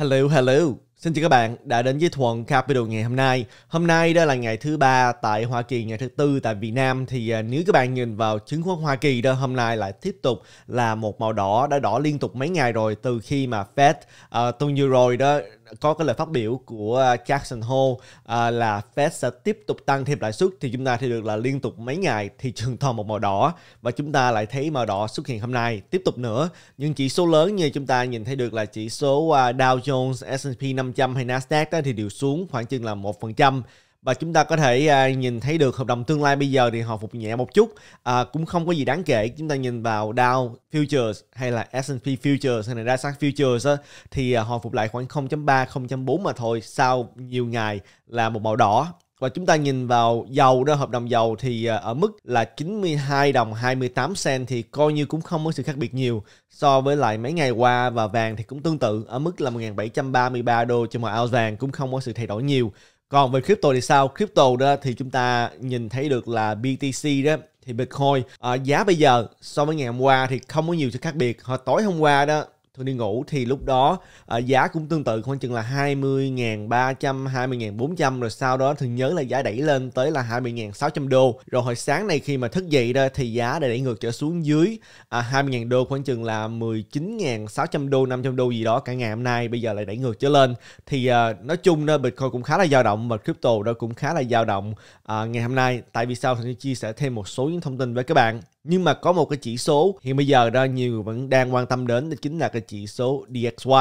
Hello, hello. Xin chào các bạn đã đến với Thuận Capital ngày hôm nay. Hôm nay đó là ngày thứ ba tại Hoa Kỳ, ngày thứ tư tại Việt Nam. Thì à, nếu các bạn nhìn vào chứng khoán Hoa Kỳ đó, hôm nay lại tiếp tục là một màu đỏ, đã đỏ liên tục mấy ngày rồi từ khi mà Fed uh, tuần vừa rồi đó có cái lời phát biểu của à, Jackson Hole à, là Fed sẽ tiếp tục tăng thêm lãi suất thì chúng ta thì được là liên tục mấy ngày thị trường thò một màu đỏ và chúng ta lại thấy màu đỏ xuất hiện hôm nay tiếp tục nữa nhưng chỉ số lớn như chúng ta nhìn thấy được là chỉ số à, Dow Jones, S&P 500 hay Nasdaq đó thì đều xuống khoảng chừng là 1% và chúng ta có thể à, nhìn thấy được hợp đồng tương lai bây giờ thì họ phục nhẹ một chút à, cũng không có gì đáng kể chúng ta nhìn vào Dow Futures hay là S&P Futures hay là Nasdaq Futures á, thì à, họ phục lại khoảng 0.3 0.4 mà thôi sau nhiều ngày là một màu đỏ và chúng ta nhìn vào dầu đó hợp đồng dầu thì à, ở mức là 92 đồng 28 sen thì coi như cũng không có sự khác biệt nhiều so với lại mấy ngày qua và vàng thì cũng tương tự ở mức là 1733 đô cho một ounce vàng cũng không có sự thay đổi nhiều còn về crypto thì sao? Crypto đó thì chúng ta nhìn thấy được là BTC đó thì Bitcoin à, giá bây giờ so với ngày hôm qua thì không có nhiều sự khác biệt. Hồi tối hôm qua đó thường đi ngủ thì lúc đó à, giá cũng tương tự khoảng chừng là 20.300, 20.400 rồi sau đó thường nhớ là giá đẩy lên tới là 20.600 đô. Rồi hồi sáng này khi mà thức dậy đó thì giá đã đẩy ngược trở xuống dưới à, 20.000 đô khoảng chừng là 19.600 đô, 500 đô gì đó cả ngày hôm nay bây giờ lại đẩy ngược trở lên. Thì à, nói chung đó Bitcoin cũng khá là dao động và crypto đó cũng khá là dao động à, ngày hôm nay. Tại vì sao thì chia sẻ thêm một số những thông tin với các bạn nhưng mà có một cái chỉ số hiện bây giờ đó nhiều người vẫn đang quan tâm đến đó chính là cái chỉ số DXY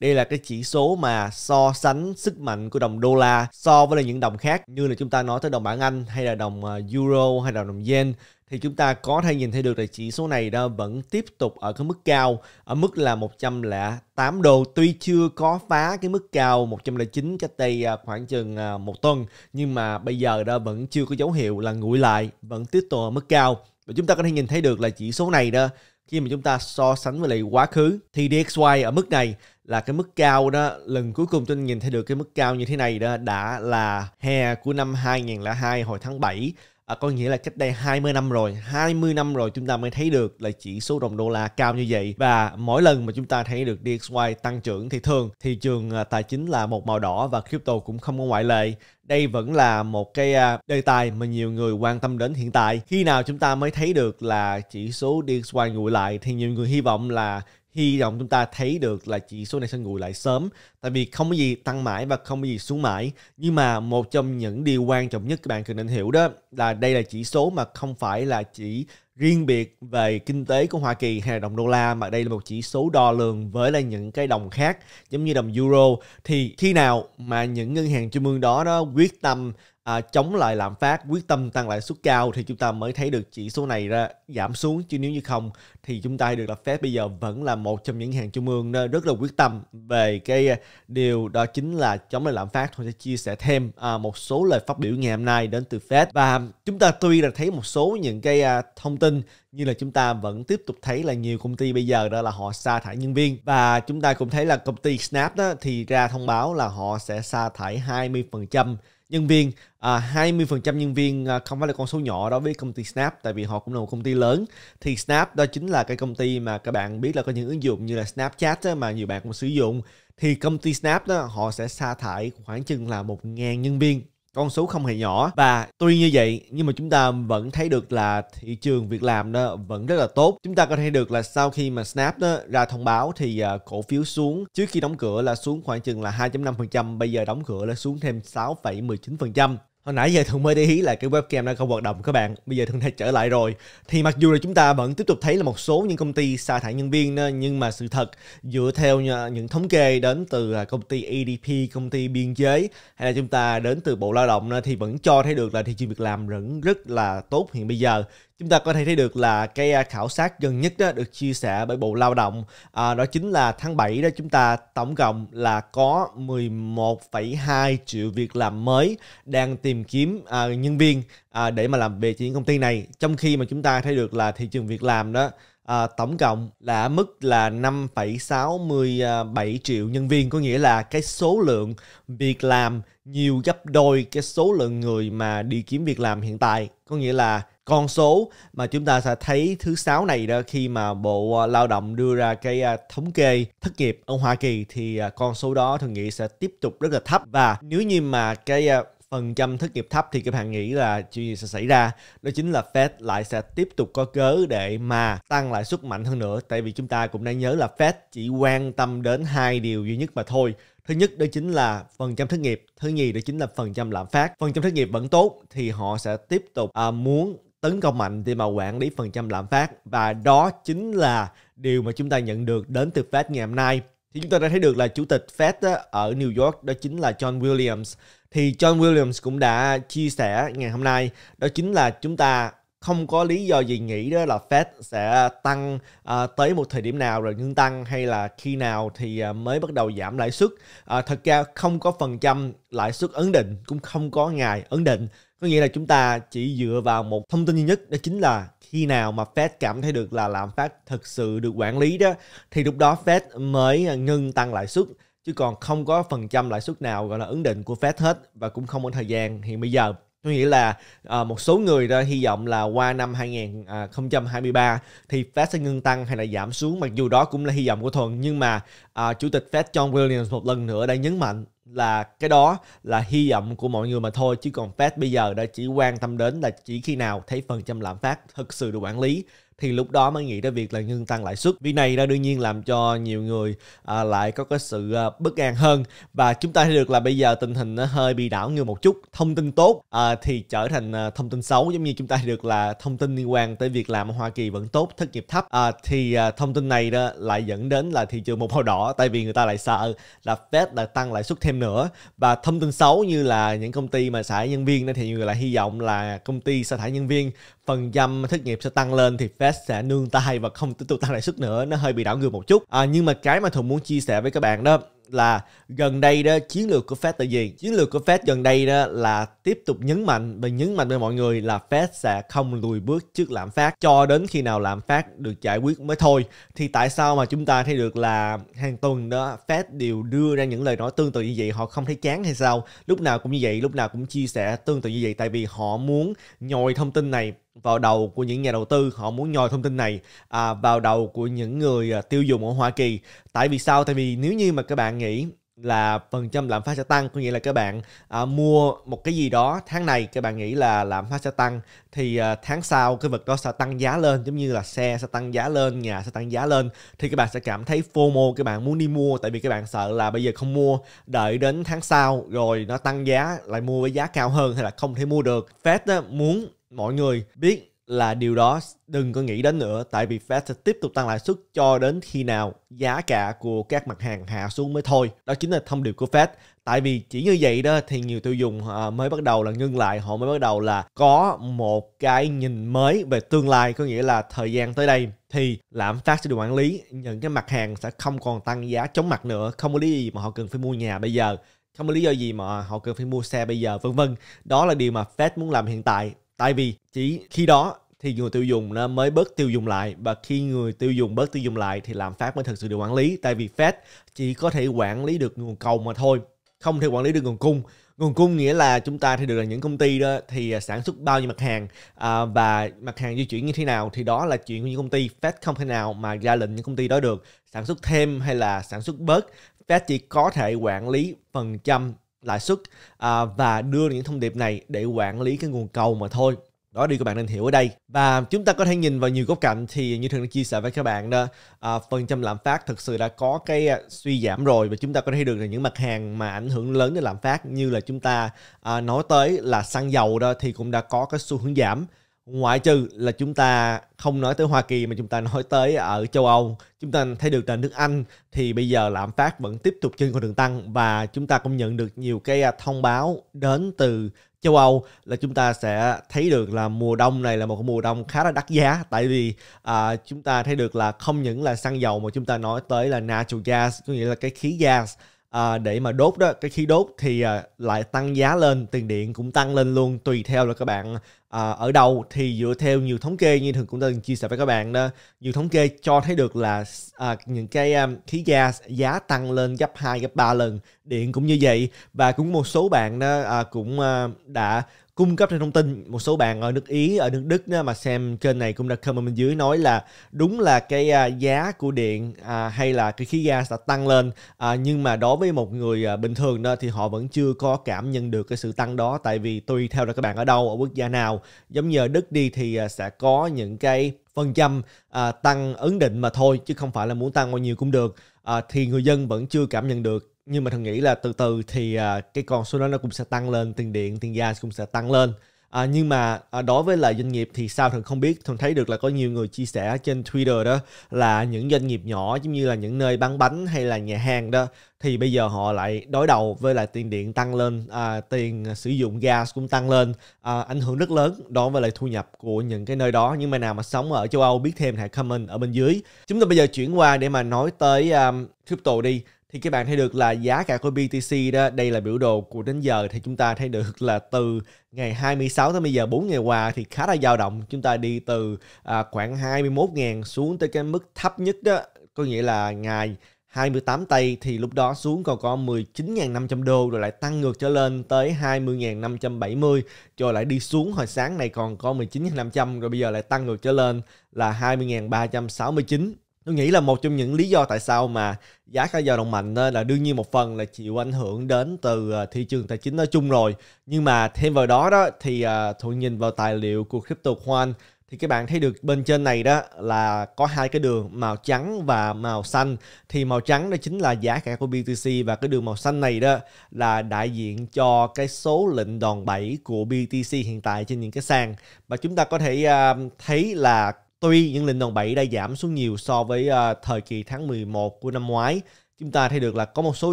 đây là cái chỉ số mà so sánh sức mạnh của đồng đô la so với là những đồng khác như là chúng ta nói tới đồng bảng Anh hay là đồng ờ, euro hay là đồng yen thì chúng ta có thể nhìn thấy được là chỉ số này đó vẫn tiếp tục ở cái mức cao ở mức là 108 đô tuy chưa có phá cái mức cao 109 cách đây ờ, khoảng chừng ờ, một tuần nhưng mà bây giờ đó vẫn chưa có dấu hiệu là nguội lại vẫn tiếp tục ở mức cao và chúng ta có thể nhìn thấy được là chỉ số này đó khi mà chúng ta so sánh với lại quá khứ thì DXY ở mức này là cái mức cao đó lần cuối cùng chúng ta nhìn thấy được cái mức cao như thế này đó đã là hè của năm 2002 hồi tháng 7 à, có nghĩa là cách đây 20 năm rồi 20 năm rồi chúng ta mới thấy được là chỉ số đồng đô la cao như vậy và mỗi lần mà chúng ta thấy được DXY tăng trưởng thì thường thị trường à, tài chính là một màu đỏ và crypto cũng không có ngoại lệ đây vẫn là một cái à, đề tài mà nhiều người quan tâm đến hiện tại khi nào chúng ta mới thấy được là chỉ số DXY nguội lại thì nhiều người hy vọng là hy vọng chúng ta thấy được là chỉ số này sẽ nguội lại sớm tại vì không có gì tăng mãi và không có gì xuống mãi nhưng mà một trong những điều quan trọng nhất các bạn cần nên hiểu đó là đây là chỉ số mà không phải là chỉ riêng biệt về kinh tế của Hoa Kỳ hay là đồng đô la mà đây là một chỉ số đo lường với lại những cái đồng khác giống như đồng euro thì khi nào mà những ngân hàng trung ương đó đó quyết tâm à, chống lại lạm phát, quyết tâm tăng lãi suất cao thì chúng ta mới thấy được chỉ số này ra giảm xuống chứ nếu như không thì chúng ta được là phép bây giờ vẫn là một trong những hàng trung ương rất là quyết tâm về cái à, điều đó chính là chống lại lạm phát. Tôi sẽ chia sẻ thêm à, một số lời phát biểu ngày hôm nay đến từ Fed và chúng ta tuy là thấy một số những cái à, thông tin như là chúng ta vẫn tiếp tục thấy là nhiều công ty bây giờ đó là họ sa thải nhân viên và chúng ta cũng thấy là công ty Snap đó thì ra thông báo là họ sẽ sa thải 20% nhân viên à, 20% nhân viên à, không phải là con số nhỏ đối với công ty Snap tại vì họ cũng là một công ty lớn thì Snap đó chính là cái công ty mà các bạn biết là có những ứng dụng như là Snapchat á, mà nhiều bạn cũng sử dụng thì công ty Snap đó họ sẽ sa thải khoảng chừng là 1.000 nhân viên con số không hề nhỏ và tuy như vậy nhưng mà chúng ta vẫn thấy được là thị trường việc làm đó vẫn rất là tốt chúng ta có thể được là sau khi mà Snap đó ra thông báo thì à, cổ phiếu xuống trước khi đóng cửa là xuống khoảng chừng là 2.5% bây giờ đóng cửa là xuống thêm 6,19% hồi nãy giờ thường mới để ý là cái webcam đang không hoạt động các bạn bây giờ thường đã trở lại rồi thì mặc dù là chúng ta vẫn tiếp tục thấy là một số những công ty sa thải nhân viên đó, nhưng mà sự thật dựa theo những thống kê đến từ à, công ty EDP công ty biên chế hay là chúng ta đến từ bộ lao động thì vẫn cho thấy được là thị trường việc làm vẫn rất là tốt hiện bây giờ chúng ta có thể thấy được là cái à, khảo sát gần nhất đó được chia sẻ bởi Bộ Lao động à, đó chính là tháng 7 đó chúng ta tổng cộng là có 11,2 triệu việc làm mới đang tìm kiếm à, nhân viên à, để mà làm về những công ty này trong khi mà chúng ta thấy được là thị trường việc làm đó à, tổng cộng là mức là 5,67 triệu nhân viên có nghĩa là cái số lượng việc làm nhiều gấp đôi cái số lượng người mà đi kiếm việc làm hiện tại có nghĩa là con số mà chúng ta sẽ thấy thứ sáu này đó khi mà Bộ à, Lao động đưa ra cái à, thống kê thất nghiệp ở Hoa Kỳ thì à, con số đó thường nghĩ sẽ tiếp tục rất là thấp và nếu như mà cái phần trăm thất nghiệp thấp thì các bạn nghĩ là chuyện gì sẽ xảy ra đó chính là Fed lại sẽ tiếp tục có cớ để mà tăng lãi suất mạnh hơn nữa tại vì chúng ta cũng đang nhớ là Fed chỉ quan tâm đến hai điều duy nhất mà thôi thứ nhất đó chính là phần trăm thất nghiệp thứ nhì đó chính là phần trăm lạm phát phần trăm thất nghiệp vẫn tốt thì họ sẽ tiếp tục à, muốn tấn công mạnh để mà quản lý phần trăm lạm phát và đó chính là điều mà chúng ta nhận được đến từ Fed ngày hôm nay. Thì chúng ta đã thấy được là chủ tịch Fed ở New York đó chính là John Williams. Thì John Williams cũng đã chia sẻ ngày hôm nay đó chính là chúng ta không có lý do gì nghĩ đó là Fed sẽ tăng à, tới một thời điểm nào rồi ngưng tăng hay là khi nào thì à, mới bắt đầu giảm lãi suất. À, thật ra không có phần trăm lãi suất ấn định cũng không có ngày ấn định. Có nghĩa là chúng ta chỉ dựa vào một thông tin duy nhất đó chính là khi nào mà Fed cảm thấy được là lạm phát thực sự được quản lý đó thì lúc đó Fed mới ngưng tăng lãi suất chứ còn không có phần trăm lãi suất nào gọi là ấn định của Fed hết và cũng không có thời gian hiện bây giờ có nghĩa là à, một số người đã hy vọng là qua năm 2023 à, thì Fed sẽ ngưng tăng hay là giảm xuống mặc dù đó cũng là hy vọng của thuần nhưng mà à, chủ tịch Fed John Williams một lần nữa đã nhấn mạnh là cái đó là hy vọng của mọi người mà thôi chứ còn Fed bây giờ đã chỉ quan tâm đến là chỉ khi nào thấy phần trăm lạm phát thực sự được quản lý thì lúc đó mới nghĩ tới việc là ngưng tăng lãi suất vì này đã đương nhiên làm cho nhiều người à, lại có cái sự à, bất an hơn và chúng ta thấy được là bây giờ tình hình nó hơi bị đảo ngược một chút thông tin tốt à, thì trở thành à, thông tin xấu giống như chúng ta thấy được là thông tin liên quan tới việc làm ở Hoa Kỳ vẫn tốt thất nghiệp thấp à, thì à, thông tin này đó lại dẫn đến là thị trường một màu đỏ tại vì người ta lại sợ là Fed lại tăng lãi suất thêm nữa và thông tin xấu như là những công ty mà xả nhân viên thì nhiều người lại hy vọng là công ty sa thải nhân viên phần trăm thất nghiệp sẽ tăng lên thì Fed sẽ nương tay và không tiếp tục tăng lãi suất nữa nó hơi bị đảo ngược một chút à, nhưng mà cái mà Thuận muốn chia sẻ với các bạn đó là gần đây đó chiến lược của Fed là gì? Chiến lược của Fed gần đây đó là tiếp tục nhấn mạnh và nhấn mạnh với mọi người là Fed sẽ không lùi bước trước lạm phát cho đến khi nào lạm phát được giải quyết mới thôi. Thì tại sao mà chúng ta thấy được là hàng tuần đó Fed đều đưa ra những lời nói tương tự như vậy, họ không thấy chán hay sao? Lúc nào cũng như vậy, lúc nào cũng chia sẻ tương tự như vậy tại vì họ muốn nhồi thông tin này vào đầu của những nhà đầu tư họ muốn nhồi thông tin này à, vào đầu của những người à, tiêu dùng ở Hoa Kỳ tại vì sao tại vì nếu như mà các bạn nghĩ là phần trăm lạm phát sẽ tăng có nghĩa là các bạn à, mua một cái gì đó tháng này các bạn nghĩ là lạm phát sẽ tăng thì à, tháng sau cái vật đó sẽ tăng giá lên giống như là xe sẽ tăng giá lên nhà sẽ tăng giá lên thì các bạn sẽ cảm thấy FOMO các bạn muốn đi mua tại vì các bạn sợ là bây giờ không mua đợi đến tháng sau rồi nó tăng giá lại mua với giá cao hơn hay là không thể mua được Fed á, muốn mọi người biết là điều đó đừng có nghĩ đến nữa tại vì Fed sẽ tiếp tục tăng lãi suất cho đến khi nào giá cả của các mặt hàng hạ xuống mới thôi. Đó chính là thông điệp của Fed. Tại vì chỉ như vậy đó thì nhiều tiêu dùng ờ, mới bắt đầu là ngưng lại, họ mới bắt đầu là có một cái nhìn mới về tương lai, có nghĩa là thời gian tới đây thì lạm phát sẽ được quản lý, những cái mặt hàng sẽ không còn tăng giá chóng mặt nữa, không có lý gì mà họ cần phải mua nhà bây giờ không có lý do gì mà họ cần phải mua xe bây giờ vân vân đó là điều mà Fed muốn làm hiện tại tại vì chỉ khi đó thì người tiêu dùng nó mới bớt tiêu dùng lại và khi người tiêu dùng bớt tiêu dùng lại thì làm phát mới thực sự được quản lý tại vì Fed chỉ có thể quản lý được nguồn cầu mà thôi không thể quản lý được nguồn cung nguồn cung nghĩa là chúng ta thì được là những công ty đó thì à, sản xuất bao nhiêu mặt hàng à, và mặt hàng di chuyển như thế nào thì đó là chuyện của những công ty Fed không thể nào mà ra lệnh những công ty đó được sản xuất thêm hay là sản xuất bớt Fed chỉ có thể quản lý phần trăm lãi suất à, và đưa những thông điệp này để quản lý cái nguồn cầu mà thôi đó đi các bạn nên hiểu ở đây và chúng ta có thể nhìn vào nhiều góc cạnh thì như thường đã chia sẻ với các bạn đó à, phần trăm lạm phát thực sự đã có cái à, suy giảm rồi và chúng ta có thể được là những mặt hàng mà ảnh hưởng lớn đến lạm phát như là chúng ta à, nói tới là xăng dầu đó thì cũng đã có cái xu hướng giảm ngoại trừ là chúng ta không nói tới Hoa Kỳ mà chúng ta nói tới ở châu Âu chúng ta thấy được là nước Anh thì bây giờ lạm phát vẫn tiếp tục trên con đường tăng và chúng ta cũng nhận được nhiều cái à, thông báo đến từ châu Âu là chúng ta sẽ thấy được là mùa đông này là một mùa đông khá là đắt giá tại vì à, chúng ta thấy được là không những là xăng dầu mà chúng ta nói tới là natural gas có nghĩa là cái khí gas à, để mà đốt đó cái khi đốt thì à, lại tăng giá lên tiền điện cũng tăng lên luôn tùy theo là các bạn à, ở đâu thì dựa theo nhiều thống kê như thường cũng đã chia sẻ với các bạn đó nhiều thống kê cho thấy được là à, những cái um, khí gas giá tăng lên gấp 2 gấp 3 lần điện cũng như vậy và cũng một số bạn đó à, cũng à, đã cung cấp thêm thông tin một số bạn ở nước ý ở nước đức đó mà xem kênh này cũng đã comment bên dưới nói là đúng là cái à, giá của điện à, hay là cái khí ga sẽ tăng lên à, nhưng mà đối với một người à, bình thường đó thì họ vẫn chưa có cảm nhận được cái sự tăng đó tại vì tùy theo là các bạn ở đâu ở quốc gia nào giống như ở đức đi thì à, sẽ có những cái phần trăm à, tăng ấn định mà thôi chứ không phải là muốn tăng bao nhiêu cũng được à, thì người dân vẫn chưa cảm nhận được nhưng mà thằng nghĩ là từ từ thì à, cái con số đó nó cũng sẽ tăng lên tiền điện tiền gas cũng sẽ tăng lên à, nhưng mà à, đối với lại doanh nghiệp thì sao thường không biết thường thấy được là có nhiều người chia sẻ trên twitter đó là những doanh nghiệp nhỏ giống như là những nơi bán bánh hay là nhà hàng đó thì bây giờ họ lại đối đầu với lại tiền điện tăng lên à, tiền sử dụng gas cũng tăng lên à, ảnh hưởng rất lớn đối với lại thu nhập của những cái nơi đó nhưng mà nào mà sống ở châu âu biết thêm hãy comment ở bên dưới chúng ta bây giờ chuyển qua để mà nói tới um, crypto đi thì các bạn thấy được là giá cả của BTC đó, đây là biểu đồ của đến giờ thì chúng ta thấy được là từ ngày 26 tới bây giờ 4 ngày qua thì khá là dao động. Chúng ta đi từ à, khoảng 21.000 xuống tới cái mức thấp nhất đó, có nghĩa là ngày 28 tây thì lúc đó xuống còn có 19.500 đô rồi lại tăng ngược trở lên tới 20.570 rồi lại đi xuống hồi sáng này còn có 19.500 rồi bây giờ lại tăng ngược trở lên là 20.369 tôi nghĩ là một trong những lý do tại sao mà giá cá dầu đồng mạnh là đương nhiên một phần là chịu ảnh hưởng đến từ ờ, thị trường tài chính nói chung rồi nhưng mà thêm vào đó đó thì ờ, thuận nhìn vào tài liệu của crypto khoan thì các bạn thấy được bên trên này đó là có hai cái đường màu trắng và màu xanh thì màu trắng đó chính là giá cả của BTC và cái đường màu xanh này đó là đại diện cho cái số lệnh đòn bẩy của BTC hiện tại trên những cái sàn và chúng ta có thể uh, thấy là Tuy những lệnh đòn bẩy đã giảm xuống nhiều so với uh, thời kỳ tháng 11 của năm ngoái, chúng ta thấy được là có một số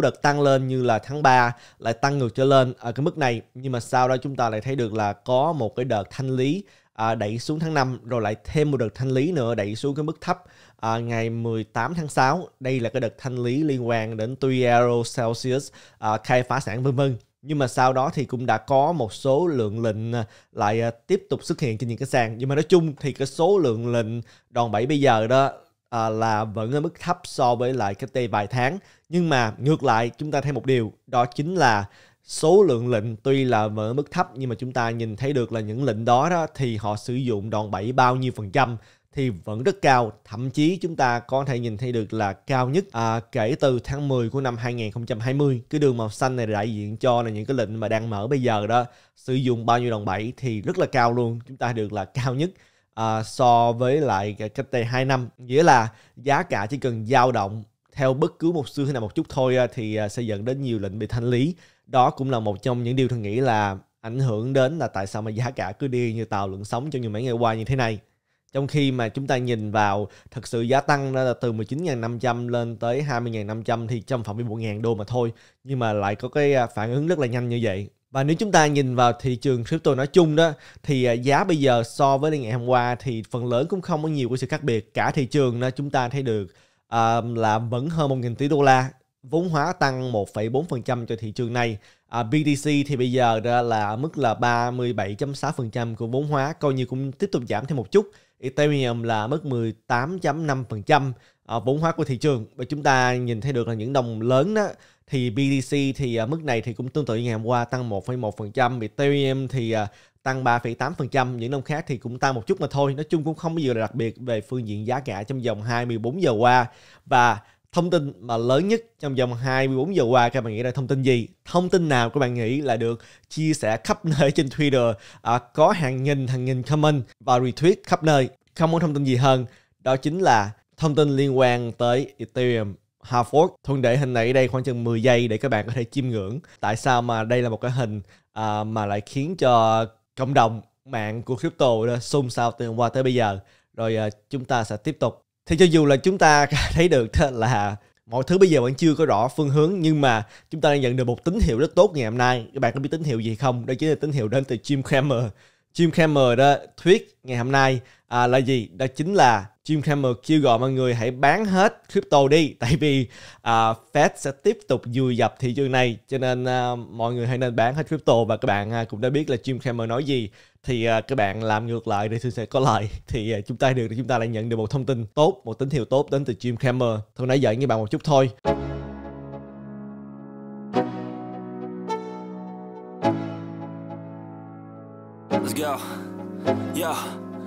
đợt tăng lên như là tháng 3 lại tăng ngược trở lên ở cái mức này nhưng mà sau đó chúng ta lại thấy được là có một cái đợt thanh lý à, đẩy xuống tháng 5 rồi lại thêm một đợt thanh lý nữa đẩy xuống cái mức thấp à, ngày 18 tháng 6 đây là cái đợt thanh lý liên quan đến Tuy Aero Celsius à, khai phá sản vân vân nhưng mà sau đó thì cũng đã có một số lượng lệnh à, lại à, tiếp tục xuất hiện trên những cái sàn nhưng mà nói chung thì cái số lượng lệnh đòn bẩy bây giờ đó à, là vẫn ở mức thấp so với lại cách đây vài tháng nhưng mà ngược lại chúng ta thấy một điều đó chính là số lượng lệnh tuy là vẫn ở mức thấp nhưng mà chúng ta nhìn thấy được là những lệnh đó đó thì họ sử dụng đòn bẩy bao nhiêu phần trăm thì vẫn rất cao, thậm chí chúng ta có thể nhìn thấy được là cao nhất à, kể từ tháng 10 của năm 2020. Cái đường màu xanh này đại diện cho là những cái lệnh mà đang mở bây giờ đó, sử dụng bao nhiêu đồng bảy thì rất là cao luôn, chúng ta được là cao nhất à, so với lại cách đây 2 năm. Nghĩa là giá cả chỉ cần dao động theo bất cứ một xu thế nào một chút thôi à, thì à, sẽ dẫn đến nhiều lệnh bị thanh lý. Đó cũng là một trong những điều tôi nghĩ là ảnh hưởng đến là tại sao mà giá cả cứ đi như tàu lượn sóng trong nhiều mấy ngày qua như thế này trong khi mà chúng ta nhìn vào thật sự giá tăng đó là từ 19.500 lên tới 20.500 thì trong phạm vi 1.000 đô mà thôi nhưng mà lại có cái à, phản ứng rất là nhanh như vậy và nếu chúng ta nhìn vào thị trường crypto nói chung đó thì à, giá bây giờ so với ngày hôm qua thì phần lớn cũng không có nhiều cái sự khác biệt cả thị trường đó chúng ta thấy được uh, là vẫn hơn 1.000 tỷ đô la vốn hóa tăng 1,4% cho thị trường này. À, BTC thì bây giờ đã là mức là 37.6% của vốn hóa, coi như cũng tiếp tục giảm thêm một chút. Ethereum là mức 18.5% à, vốn hóa của thị trường và chúng ta nhìn thấy được là những đồng lớn đó thì BTC thì à, mức này thì cũng tương tự như ngày hôm qua tăng 1,1%, Ethereum thì à, tăng 3,8%, những đồng khác thì cũng tăng một chút mà thôi. Nói chung cũng không có gì là đặc biệt về phương diện giá cả trong vòng 24 giờ qua. Và thông tin mà lớn nhất trong vòng 24 giờ qua các bạn nghĩ là thông tin gì? Thông tin nào các bạn nghĩ là được chia sẻ khắp nơi trên Twitter, à, có hàng nghìn hàng nghìn comment và retweet khắp nơi. Không có thông tin gì hơn, đó chính là thông tin liên quan tới Ethereum. hard fork thuận để hình này ở đây khoảng chừng 10 giây để các bạn có thể chiêm ngưỡng tại sao mà đây là một cái hình à, mà lại khiến cho cộng đồng mạng của crypto xôn xao từ hôm qua tới bây giờ rồi à, chúng ta sẽ tiếp tục thì cho dù là chúng ta thấy được là mọi thứ bây giờ vẫn chưa có rõ phương hướng nhưng mà chúng ta đang nhận được một tín hiệu rất tốt ngày hôm nay các bạn có biết tín hiệu gì không đó chính là tín hiệu đến từ Jim Cramer Jim Cramer đó thuyết ngày hôm nay à, là gì đó chính là Jim Cramer kêu gọi mọi người hãy bán hết crypto đi tại vì à, Fed sẽ tiếp tục dùi dập thị trường này cho nên à, mọi người hãy nên bán hết crypto và các bạn à, cũng đã biết là Jim Cramer nói gì thì à, các bạn làm ngược lại để sẽ có lợi thì à, chúng ta được chúng ta lại nhận được một thông tin tốt một tín hiệu tốt đến từ Jim Cramer thôi nãy giận với bạn một chút thôi Let's go. Yeah.